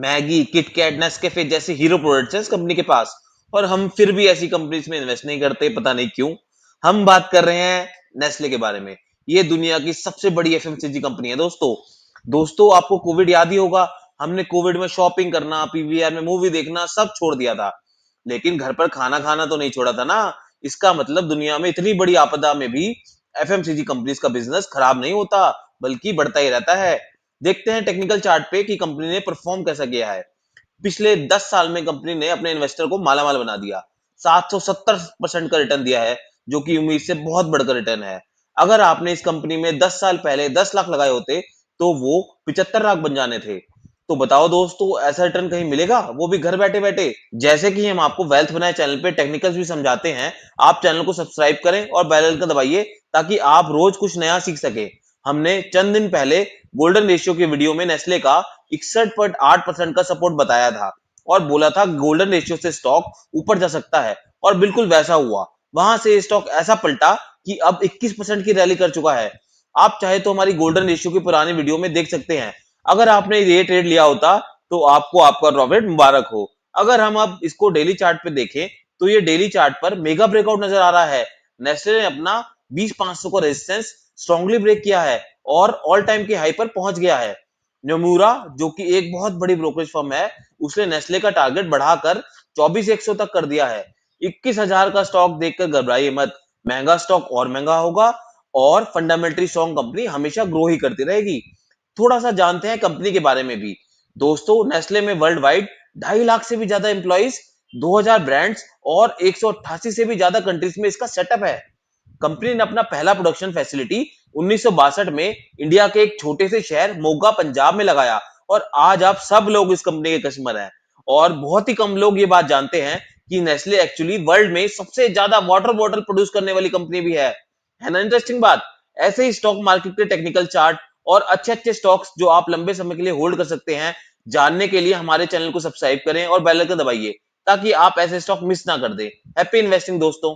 Maggi KitKat Nescafe जैसे hero products हैं company के पास और हम फिर भी ऐसी कंपनीज में इन्वेस्ट नहीं करते पता नहीं क्यों हम बात कर रहे हैं नेस्ले के बारे में ये दुनिया की सबसे बड़ी एफ कंपनी है दोस्तों दोस्तों आपको कोविड याद ही होगा हमने कोविड में शॉपिंग करना पीवीआर में मूवी देखना सब छोड़ दिया था लेकिन घर पर खाना खाना तो नहीं छोड़ा था ना इसका मतलब दुनिया में इतनी बड़ी आपदा में भी एफएमसीजी कंपनीज का बिजनेस खराब नहीं होता बल्कि बढ़ता ही रहता है देखते हैं टेक्निकल चार्ट पे कि कंपनी ने परफॉर्म कैसा किया है पिछले 10 साल में कंपनी ने अपने इन्वेस्टर को माला माल बना दिया 770 परसेंट का रिटर्न दिया है जो कि उम्मीद से बहुत बढ़कर रिटर्न है अगर आपने इस कंपनी में 10 साल पहले 10 लाख लगाए होते तो वो पिछहत्तर लाख बन जाने थे तो बताओ दोस्तों ऐसा रिटर्न कहीं मिलेगा वो भी घर बैठे बैठे जैसे कि हम आपको वेल्थ बनाए चैनल पे टेक्निकल्स भी समझाते हैं आप चैनल को सब्सक्राइब करें और बेल का दबाइए ताकि आप रोज कुछ नया सीख सके हमने चंद दिन पहले गोल्डन रेशियो के वीडियो में नेस्ले का इकसठ पॉइंट आठ परसेंट का सपोर्ट बताया था और बोला था गोल्डन रेशियो से स्टॉक ऊपर जा सकता है और बिल्कुल वैसा हुआ वहां से स्टॉक ऐसा पलटा कि अब 21 परसेंट की रैली कर चुका है आप चाहे तो हमारी गोल्डन रेशियो की पुरानी वीडियो में देख सकते हैं अगर आपने ये ट्रेड लिया होता तो आपको आपका प्रॉफिट मुबारक हो अगर हम अब इसको डेली चार्ट पे देखें तो ये डेली चार्ट पर मेगा ब्रेकआउट नजर आ रहा है नेस्ले ने अपना बीस पांच सौ का रेजिस्टेंस स्ट्रॉन्गली ब्रेक किया है और ऑल टाइम के हाई पर पहुंच गया है नमूरा जो कि एक बहुत बड़ी ब्रोकरेज फर्म है उसने नेस्ले का टारगेट बढ़ाकर चौबीस तक कर दिया है इक्कीस हजार का स्टॉक देखकर घबराइए मत महंगा स्टॉक और महंगा होगा और फंडामेंटली स्ट्रॉन्ग कंपनी हमेशा ग्रो ही करती रहेगी थोड़ा सा जानते हैं कंपनी के बारे में भी दोस्तों नेस्ले में वर्ल्ड वाइड ढाई लाख से भी ज्यादा एम्प्लॉज 2000 ब्रांड्स और एक से भी ज्यादा कंट्रीज में इसका सेटअप है कंपनी ने अपना पहला प्रोडक्शन फैसिलिटी उन्नीस में इंडिया के एक छोटे से शहर मोगा पंजाब में लगाया और आज आप सब लोग इस कंपनी के कस्टमर हैं और बहुत ही कम लोग ये बात जानते हैं कि नेस्ले एक्चुअली वर्ल्ड में सबसे ज्यादा वाटर बॉटल प्रोड्यूस करने वाली कंपनी भी है है ना इंटरेस्टिंग बात ऐसे ही स्टॉक मार्केट के टेक्निकल चार्ट और अच्छे अच्छे स्टॉक्स जो आप लंबे समय के लिए होल्ड कर सकते हैं जानने के लिए हमारे चैनल को सब्सक्राइब करें और बेल आइकन दबाइए ताकि आप ऐसे स्टॉक मिस ना कर दें हैप्पी इन्वेस्टिंग दोस्तों